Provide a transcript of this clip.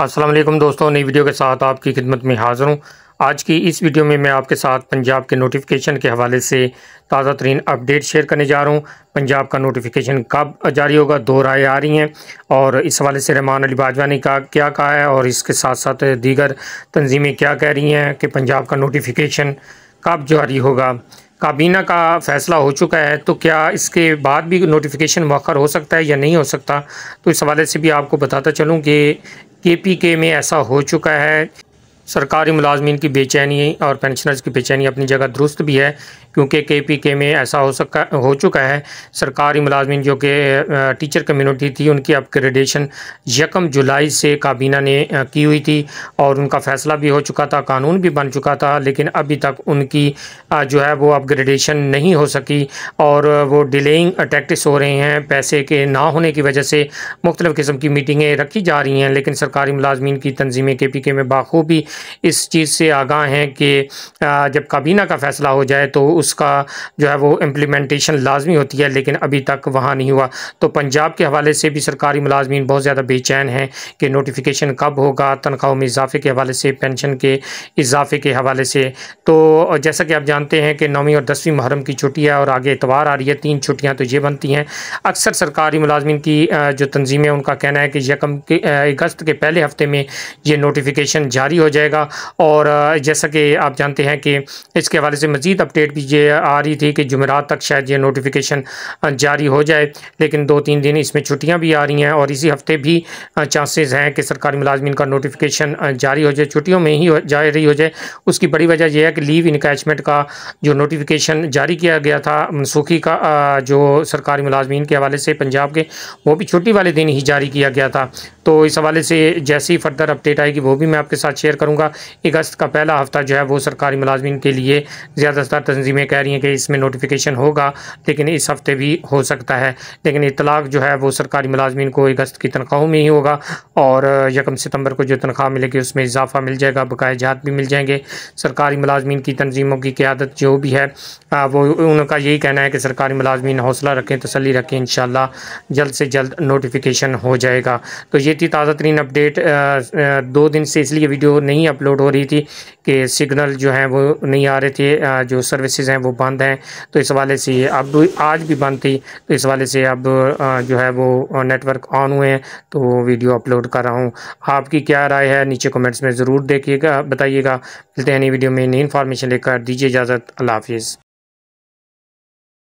असलम दोस्तों नई वीडियो के साथ आपकी खिदमत में हाज़िर हूँ आज की इस वीडियो में मैं आपके साथ पंजाब के नोटिफिकेशन के हवाले से ताज़ा तरीन अपडेट शेयर करने जा रहा हूँ पंजाब का नोटिफिकेशन कब जारी होगा दो राय आ रही हैं और इस हवाले से रहमान अली बाजवा ने कहा क्या कहा है और इसके साथ साथ दीगर तंजीमें क्या कह रही हैं कि पंजाब का नोटिफिकेशन कब जारी होगा काबीना का फैसला हो चुका है तो क्या इसके बाद भी नोटिफिकेशन मौखर हो सकता है या नहीं हो सकता तो इस हवाले से भी आपको बताता चलूँ कि के में ऐसा हो चुका है सरकारी मुलाजमीन की बेचैनी और पेंशनर्स की बेचैनी अपनी जगह दुरुस्त भी है क्योंकि के पी के में ऐसा हो सका हो चुका है सरकारी मुलाजमीन जो कि टीचर कम्यूनिटी थी उनकी अपग्रेडेशन यकम जुलाई से काबीना ने की हुई थी और उनका फ़ैसला भी हो चुका था कानून भी बन चुका था लेकिन अभी तक उनकी जो है वो अपग्रेडेशन नहीं हो सकी और वो डिलेइंग टैक्टिस हो रहे हैं पैसे के ना होने की वजह से मुख्तलिफ़ किस्म की मीटिंगें रखी जा रही हैं लेकिन सरकारी मुलाजमीन की तनजीमें के पी के में बाखूबी इस चीज़ से आगाह हैं कि जब काबीना का फ़ैसला हो जाए तो उसका जो है वो इम्प्लीमेंटेशन लाजमी होती है लेकिन अभी तक वहाँ नहीं हुआ तो पंजाब के हवाले से भी सरकारी मुलाजमीन बहुत ज़्यादा बेचैन हैं कि नोटिफिकेशन कब होगा तनख्वाहों में इजाफे के हवाले से पेंशन के इजाफे के हवाले से तो जैसा कि आप जानते हैं कि नौवीं और दसवीं मुहरम की छुट्टी है और आगे इतवार आ रही है तीन छुट्टियाँ तो ये बनती हैं अक्सर सरकारी मुलाजमन की जो तंजीमें उनका कहना है कि यकम के अगस्त के पहले हफ्ते में ये नोटिफिकेशन जारी हो जाए जाएगा और जैसा कि आप जानते हैं कि इसके हवाले से मज़ीद अपडेट भी ये आ रही थी कि जुमेरात तक शायद ये नोटिफिकेशन जारी हो जाए लेकिन दो तीन दिन इसमें छुट्टियाँ भी आ रही हैं और इसी हफ्ते भी चांसेस हैं कि सरकारी मुलाजमन का नोटिफिकेशन जारी हो जाए छुट्टियों में ही जारी हो जाए उसकी बड़ी वजह यह है कि लीव इनकेचमेंट का जो नोटिफिकेशन जारी किया गया था मनसूखी का जो सरकारी मुलाजमन के हवाले से पंजाब के वो भी छुट्टी वाले दिन ही जारी किया गया था तो इस हवाले से जैसी फर्दर अपडेट आएगी वो भी मैं आपके साथ शेयर करूँगा करूँगा अगस्त का पहला हफ्ता जो है वो सरकारी मुलाजमन के लिए ज़्यादातर तंजीमें कह रही हैं कि इसमें नोटिफिकेशन होगा लेकिन इस हफ्ते भी हो सकता है लेकिन इतलाक़ जो है वो सरकारी मुलाजमन को अगस्त की तनख्वाहों में ही होगा और यकम सितम्बर को जो तनख्वाह मिलेगी उसमें इजाफा मिल जाएगा बकाया जहात भी मिल जाएंगे सरकारी मुलाजमन की तनजीमों की क्यादत जो भी है वो उनका यही कहना है कि सरकारी मुलाजमन हौसला रखें तसली रखें इन जल्द से जल्द नोटिफिकेशन हो जाएगा तो ये थी ताज़ा तरीन अपडेट दो दिन से इसलिए वीडियो नहीं नहीं अपलोड हो रही थी कि सिग्नल जो है वो नहीं आ रहे थे जो सर्विसेज हैं वो बंद हैं तो इस वाले से ये अब आज भी बंद थी तो इस वाले से अब जो है वो नेटवर्क ऑन हुए हैं तो वीडियो अपलोड कर रहा हूँ आपकी क्या राय है नीचे कमेंट्स में ज़रूर देखिएगा बताइएगा मिलते हैं नई वीडियो में नई इन्फॉर्मेशन लेकर दीजिए इजाज़त अल्लाह हाफिज़